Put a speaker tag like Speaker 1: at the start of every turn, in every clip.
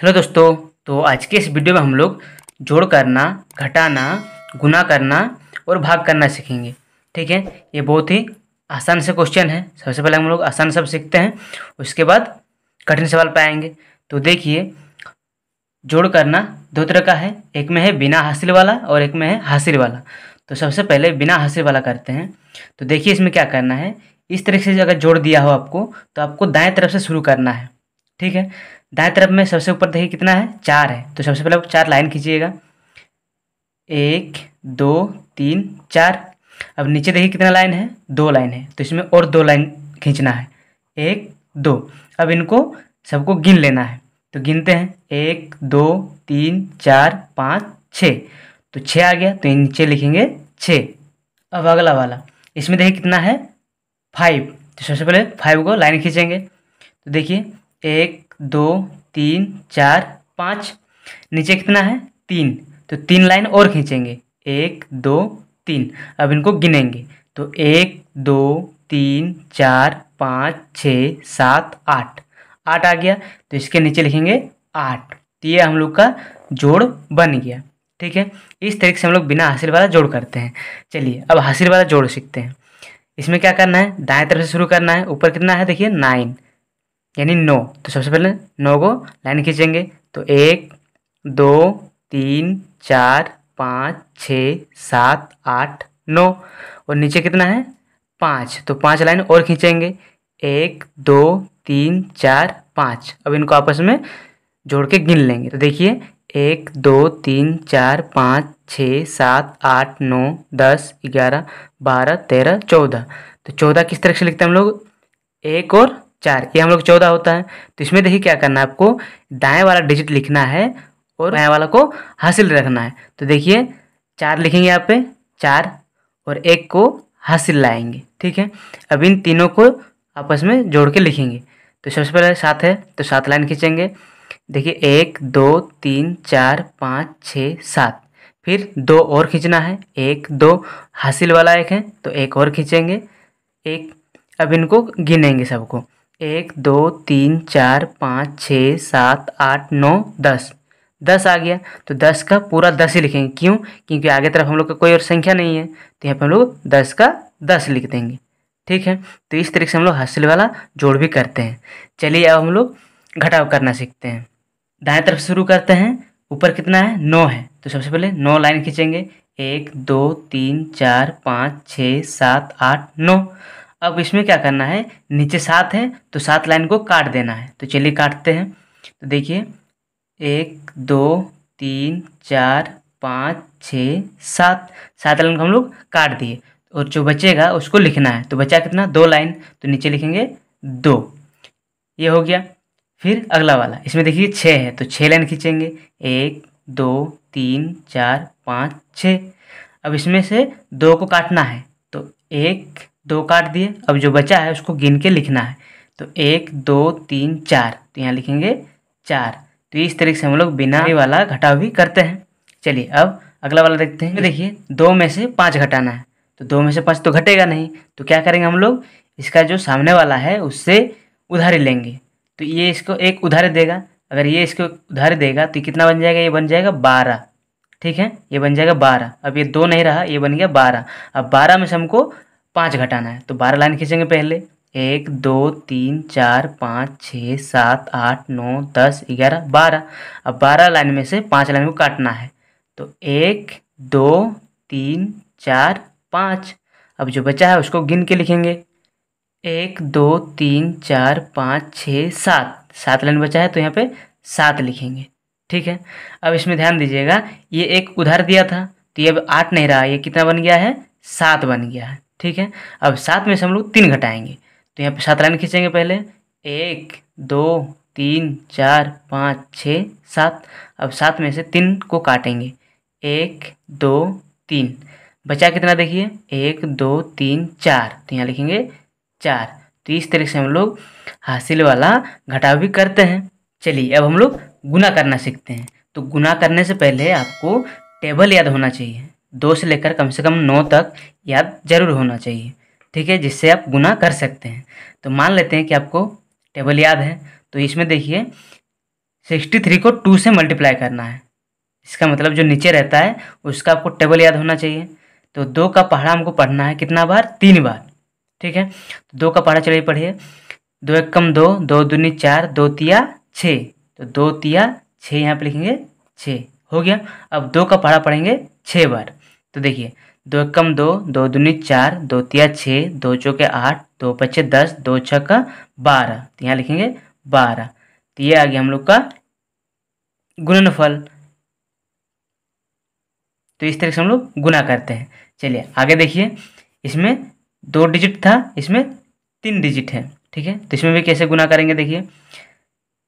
Speaker 1: hello दोस्तों तो आज के इस वीडियो में हम लोग जोड़ करना घटाना गुना करना और भाग करना सीखेंगे ठीक है ये बहुत ही आसान से क्वेश्चन है सबसे पहले हम लोग आसान सब सीखते हैं उसके बाद कठिन सवाल पाएंगे तो देखिए जोड़ करना दो तरह का है एक में है बिना हासिल वाला और एक में है हासिल वाला तो सबसे पहले बिना हासिल वाला करते हैं तो देखिए इसमें क्या करना है इस तरीके से अगर जोड़ दिया हो आपको तो आपको दाएं तरफ से शुरू करना है ठीक है दाएं तरफ में सबसे ऊपर देखिए कितना है चार है तो सबसे पहले आप चार लाइन खींचिएगा एक दो तीन चार अब नीचे देखिए कितना लाइन है दो लाइन है तो इसमें और दो लाइन खींचना है एक दो अब इनको सबको गिन लेना है तो गिनते हैं एक दो तीन चार पाँच छः तो छः आ गया तो नीचे लिखेंगे छः अब अगला वाला इसमें देखिए कितना है फाइव तो सबसे पहले फाइव को लाइन खींचेंगे तो देखिए एक दो तीन चार पाँच नीचे कितना है तीन तो तीन लाइन और खींचेंगे एक दो तीन अब इनको गिनेंगे तो एक दो तीन चार पाँच छः सात आठ आठ आ गया तो इसके नीचे लिखेंगे आठ तो ये हम लोग का जोड़ बन गया ठीक है इस तरीके से हम लोग बिना हासिल वाला जोड़ करते हैं चलिए अब हासिल वाला जोड़ सीखते हैं इसमें क्या करना है दाएं तरफ से शुरू करना है ऊपर कितना है देखिए नाइन यानी नौ तो सबसे पहले नौ को लाइन खींचेंगे तो एक दो तीन चार पाँच छः सात आठ नौ और नीचे कितना है पाँच तो पाँच लाइन और खींचेंगे एक दो तीन चार पाँच अब इनको आपस में जोड़ के गिन लेंगे तो देखिए एक दो तीन चार पाँच छः सात आठ नौ दस ग्यारह बारह तेरह चौदह तो चौदह किस तरह से लिखते हैं हम लोग एक और चार ये हम लोग चौदह होता है तो इसमें देखिए क्या करना है आपको दाएँ वाला डिजिट लिखना है और दाएँ वाला को हासिल रखना है तो देखिए चार लिखेंगे यहाँ पे चार और एक को हासिल लाएंगे ठीक है अब इन तीनों को आपस में जोड़ के लिखेंगे तो सबसे पहले सात है तो सात लाइन खींचेंगे देखिए एक दो तीन चार पाँच छः सात फिर दो और खींचना है एक दो हासिल वाला एक है तो एक और खींचेंगे एक अब इनको गिनेंगे सबको एक दो तीन चार पाँच छः सात आठ नौ दस दस आ गया तो दस का पूरा दस ही लिखेंगे क्यों क्योंकि आगे तरफ हम लोग का कोई और संख्या नहीं है तो यहाँ पर हम लोग दस का दस लिख देंगे ठीक है तो इस तरीके से हम लोग हासिल वाला जोड़ भी करते हैं चलिए अब हम लोग घटाव करना सीखते हैं दाएं तरफ शुरू करते हैं ऊपर कितना है नौ है तो सबसे पहले नौ लाइन खींचेंगे एक दो तीन चार पाँच छः सात आठ नौ अब इसमें क्या करना है नीचे सात है तो सात लाइन को काट देना है तो चलिए काटते हैं तो देखिए एक दो तीन चार पाँच छः सात सात लाइन को हम लोग काट दिए और जो बचेगा उसको लिखना है तो बचा कितना दो लाइन तो नीचे लिखेंगे दो ये हो गया फिर अगला वाला इसमें देखिए छः है तो छः लाइन खींचेंगे एक दो तीन चार पाँच छः अब इसमें से दो को काटना है तो एक दो काट दिए अब जो बचा है उसको गिन के लिखना है तो एक दो तीन चार तो यहाँ लिखेंगे चार तो इस तरीके से हम लोग बिना वाला घटाव भी करते हैं चलिए अब अगला वाला देखते हैं देखिए दो में से पाँच घटाना है तो दो में से पाँच तो घटेगा नहीं तो क्या करेंगे हम लोग इसका जो सामने वाला है उससे उधारी लेंगे तो ये इसको एक उधारी देगा अगर ये इसको उधारी देगा तो कितना बन जाएगा ये बन जाएगा बारह ठीक है ये बन जाएगा बारह अब ये दो नहीं रहा ये बन गया बारह अब बारह में से हमको पाँच घटाना है तो बारह लाइन खींचेंगे पहले एक दो तीन चार पाँच छः सात आठ नौ दस ग्यारह बारह अब बारह लाइन में से पाँच लाइन को काटना है तो एक दो तीन चार पाँच अब जो बचा है उसको गिन के लिखेंगे एक दो तीन चार पाँच छः सात सात लाइन बचा है तो यहाँ पे सात लिखेंगे ठीक है अब इसमें ध्यान दीजिएगा ये एक उधार दिया था तो ये अब आठ नहीं रहा ये कितना बन गया है सात बन गया है ठीक है अब सात में से हम लोग तीन घटाएंगे तो यहाँ पे सात लाइन खींचेंगे पहले एक दो तीन चार पाँच छः सात अब सात में से तीन को काटेंगे एक दो तीन बचा कितना देखिए एक दो तीन चार तो यहाँ लिखेंगे चार तो इस तरीके से हम लोग हासिल वाला घटाव भी करते हैं चलिए अब हम लोग गुना करना सीखते हैं तो गुना करने से पहले आपको टेबल याद होना चाहिए दो से लेकर कम से कम नौ तक याद जरूर होना चाहिए ठीक है जिससे आप गुना कर सकते हैं तो मान लेते हैं कि आपको टेबल याद है तो इसमें देखिए सिक्सटी थ्री को टू से मल्टीप्लाई करना है इसका मतलब जो नीचे रहता है उसका आपको टेबल याद होना चाहिए तो दो का पहाड़ा हमको पढ़ना है कितना बार तीन बार ठीक है तो दो का पहाड़ा चलिए पढ़िए दो एक कम दो दो दूनी चार दो तिया छः तो दो तिया छः यहाँ पर लिखेंगे छः हो गया अब दो का पहाड़ा पढ़ेंगे छः बार तो देखिए दो कम दो दो दूनी चार दो तिया छः दो चौके आठ दो पच्चे दस दो छः का बारह तो यहाँ लिखेंगे बारह तो ये आ गया हम लोग का गुणनफल तो इस तरह से हम लोग गुना करते हैं चलिए आगे देखिए इसमें दो डिजिट था इसमें तीन डिजिट है ठीक है तो इसमें भी कैसे गुना करेंगे देखिए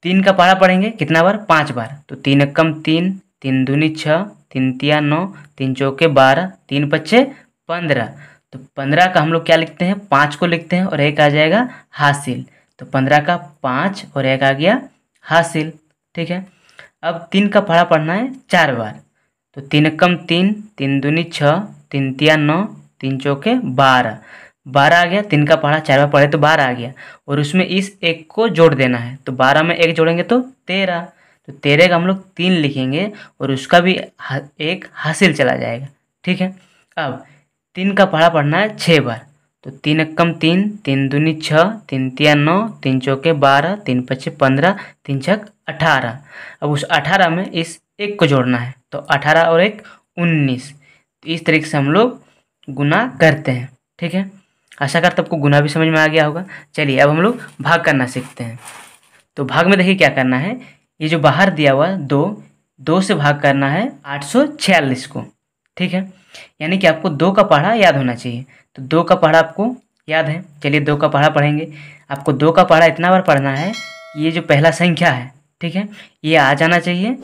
Speaker 1: तीन का पारा पढ़ेंगे कितना बार पाँच बार तो तीन कम तीन तीन दूनी छः तीन तिया नौ तीन चौके बारह तीन पच्चे पंद्रह तो पंद्रह का हम लोग क्या लिखते हैं पाँच को लिखते हैं और एक आ जाएगा हासिल तो पंद्रह का पाँच और एक आ गया हासिल ठीक है अब तीन का पढ़ा पढ़ना है चार बार तो तीन कम तीन तीन दूनी छः तीन तिया नौ तीन चौके बारह बारह आ गया तीन का पढ़ा चार बार पढ़े तो बारह आ गया और उसमें इस एक को जोड़ देना है तो बारह में एक जोड़ेंगे तो तेरह तो तेरह का हम लोग तीन लिखेंगे और उसका भी एक हासिल चला जाएगा ठीक है अब तीन का पढ़ा पढ़ना है छः बार तो तीन कम तीन तीन दूनी छः तीन तिया नौ तीन चौके बारह तीन पच्चे पंद्रह तीन छक अठारह अब उस अठारह में इस एक को जोड़ना है तो अठारह और एक उन्नीस तो इस तरीके से हम लोग गुना करते हैं ठीक है आशा करते आपको गुना भी समझ में आ गया होगा चलिए अब हम लोग भाग करना सीखते हैं तो भाग में देखिए क्या करना है ये जो बाहर दिया हुआ दो दो से भाग करना है आठ सौ छियालीस को ठीक है यानी कि आपको दो का पढ़ा याद होना चाहिए तो दो का पढ़ा आपको याद है चलिए दो का पढ़ा पढ़ेंगे आपको दो का पढ़ा इतना बार पढ़ना है ये जो पहला संख्या है ठीक है ये आ जाना चाहिए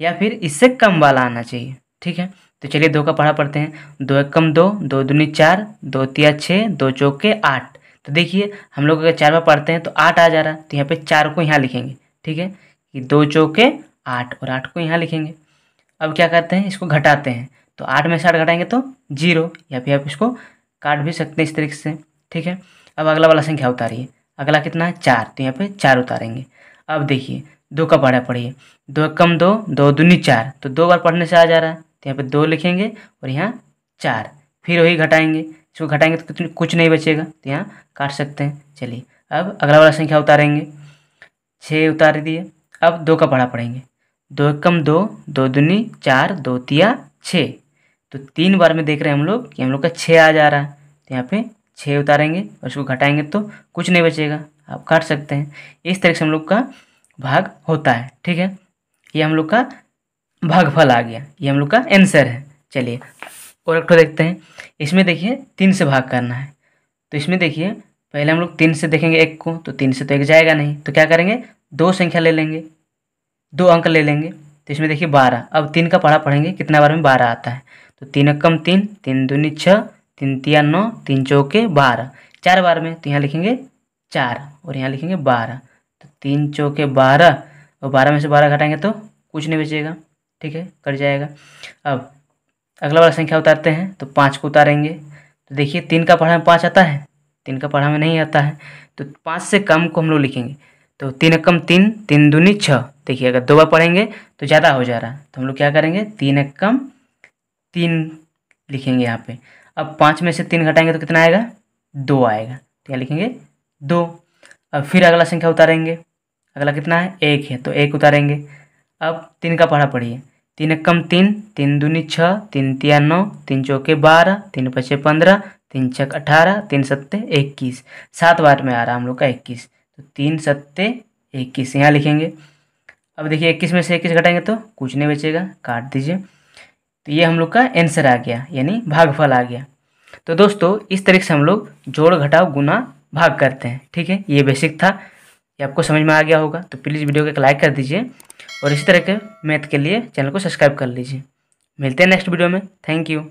Speaker 1: या फिर इससे कम वाला आना चाहिए ठीक है तो चलिए दो का पढ़ा पढ़ते हैं दो एक कम दो दो दूनी चार दो तिया छः दो चौके आठ तो देखिए हम लोग अगर चार बार पढ़ते हैं तो आठ आ जा रहा है तो यहाँ पर चार को यहाँ लिखेंगे ठीक है कि दो चौके आठ और आठ को यहाँ लिखेंगे अब क्या करते हैं इसको घटाते हैं तो आठ में से आठ घटाएंगे तो जीरो या फिर आप इसको काट भी सकते हैं इस तरीके से ठीक है अब अगला वाला संख्या उतारिए अगला कितना है चार तो यहाँ पे चार उतारेंगे अब देखिए दो का पढ़ा पढ़िए दो कम दो दो दूनी चार तो दो बार पढ़ने से आ जा रहा है तो यहाँ पे दो लिखेंगे और यहाँ चार फिर वही घटाएंगे इसको घटाएंगे तो कुछ नहीं बचेगा तो यहाँ काट सकते हैं चलिए अब अगला वाला संख्या उतारेंगे छः उतार दिए अब दो का बड़ा पढ़ेंगे दो कम दो दो दुनी चार दो तिया छः तो तीन बार में देख रहे हैं हम लोग कि हम लोग का छः आ जा रहा है तो यहाँ पे छः उतारेंगे और इसको घटाएंगे तो कुछ नहीं बचेगा आप काट सकते हैं इस तरह से हम लोग का भाग होता है ठीक है ये हम लोग का भागफल आ गया ये हम लोग का एंसर है चलिए और एक देखते हैं इसमें देखिए तीन से भाग करना है तो इसमें देखिए पहले हम लोग तीन से देखेंगे एक को तो तीन से तो एक जाएगा नहीं तो क्या करेंगे दो संख्या ले लेंगे दो अंक ले लेंगे तो इसमें देखिए बारह अब तीन का पढ़ा पढ़ेंगे कितना बार में बारह आता है तो तीन कम तीन तीन दूनी छः तीन तिया नौ तीन चौके बारह चार बार में तो यहाँ लिखेंगे चार और यहाँ लिखेंगे बारह तो तीन चौके बारह और बारह में से बारह घटाएंगे तो कुछ नहीं बचेगा ठीक है कट जाएगा अब अगला वाला संख्या उतारते हैं तो पाँच को उतारेंगे तो देखिए तीन का पढ़ा में पाँच आता है तीन का पढ़ा में नहीं आता है तो पाँच से कम को हम लोग लिखेंगे तो तीन कम तीन तीन दूनी छः देखिए अगर दो बार पढ़ेंगे तो ज़्यादा हो जा रहा है तो हम लोग क्या करेंगे तीन एक कम तीन लिखेंगे यहाँ पे अब पाँच में से तीन घटाएंगे तो कितना आएगा दो आएगा तो यहाँ लिखेंगे दो अब फिर अगला संख्या उतारेंगे अगला कितना है एक है तो एक उतारेंगे अब तीन का पढ़ा पढ़िए तीन एक कम तीन तीन दूनी छः तीन तिया नौ तीन चौके बारह तीन पचे पंद्रह तीन छः अठारह तीन सत्ते इक्कीस सात बार में आ रहा हम लोग का इक्कीस तो तीन सत्ते इक्कीस यहाँ लिखेंगे अब देखिए इक्कीस में से इक्कीस घटाएंगे तो कुछ नहीं बचेगा काट दीजिए तो ये हम लोग का आंसर आ गया यानी भागफल आ गया तो दोस्तों इस तरीके से हम लोग जोड़ घटाव गुना भाग करते हैं ठीक है ये बेसिक था ये आपको समझ में आ गया होगा तो प्लीज़ वीडियो को एक लाइक कर दीजिए और इसी तरह के मैथ के लिए चैनल को सब्सक्राइब कर लीजिए मिलते हैं नेक्स्ट वीडियो में थैंक यू